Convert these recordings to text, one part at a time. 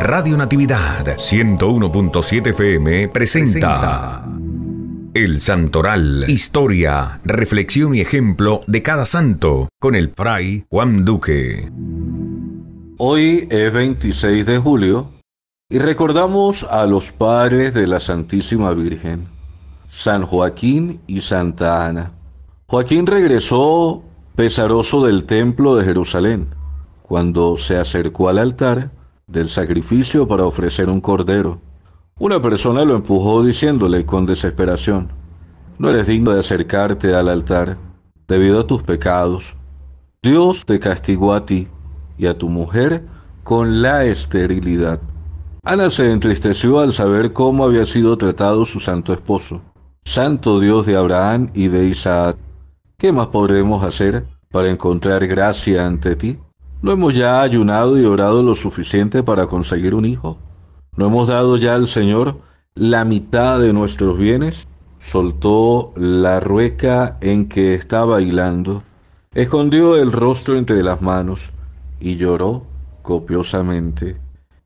Radio Natividad 101.7 FM presenta El Santoral, historia, reflexión y ejemplo de cada santo con el fray Juan Duque. Hoy es 26 de julio y recordamos a los padres de la Santísima Virgen, San Joaquín y Santa Ana. Joaquín regresó pesaroso del templo de Jerusalén cuando se acercó al altar del sacrificio para ofrecer un cordero. Una persona lo empujó diciéndole con desesperación, no eres digno de acercarte al altar debido a tus pecados. Dios te castigó a ti y a tu mujer con la esterilidad. Ana se entristeció al saber cómo había sido tratado su santo esposo. Santo Dios de Abraham y de Isaac, ¿qué más podremos hacer para encontrar gracia ante ti? ¿No hemos ya ayunado y orado lo suficiente para conseguir un hijo? ¿No hemos dado ya al Señor la mitad de nuestros bienes? Soltó la rueca en que estaba hilando, escondió el rostro entre las manos y lloró copiosamente.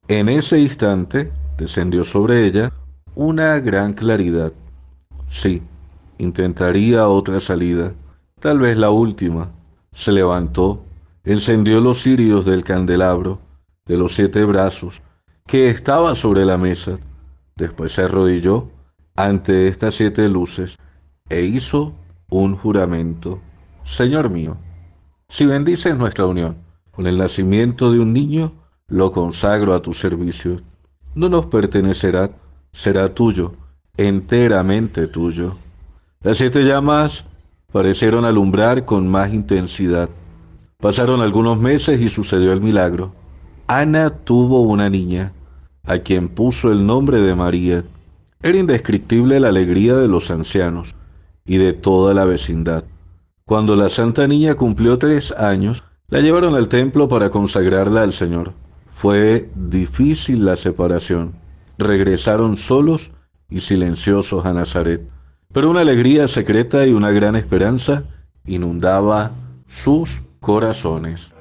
En ese instante descendió sobre ella una gran claridad. Sí, intentaría otra salida, tal vez la última. Se levantó encendió los cirios del candelabro de los siete brazos que estaba sobre la mesa. Después se arrodilló ante estas siete luces e hizo un juramento. Señor mío, si bendices nuestra unión con el nacimiento de un niño, lo consagro a tu servicio. No nos pertenecerá, será tuyo, enteramente tuyo. Las siete llamas parecieron alumbrar con más intensidad Pasaron algunos meses y sucedió el milagro. Ana tuvo una niña, a quien puso el nombre de María. Era indescriptible la alegría de los ancianos y de toda la vecindad. Cuando la santa niña cumplió tres años, la llevaron al templo para consagrarla al Señor. Fue difícil la separación. Regresaron solos y silenciosos a Nazaret. Pero una alegría secreta y una gran esperanza inundaba sus corazones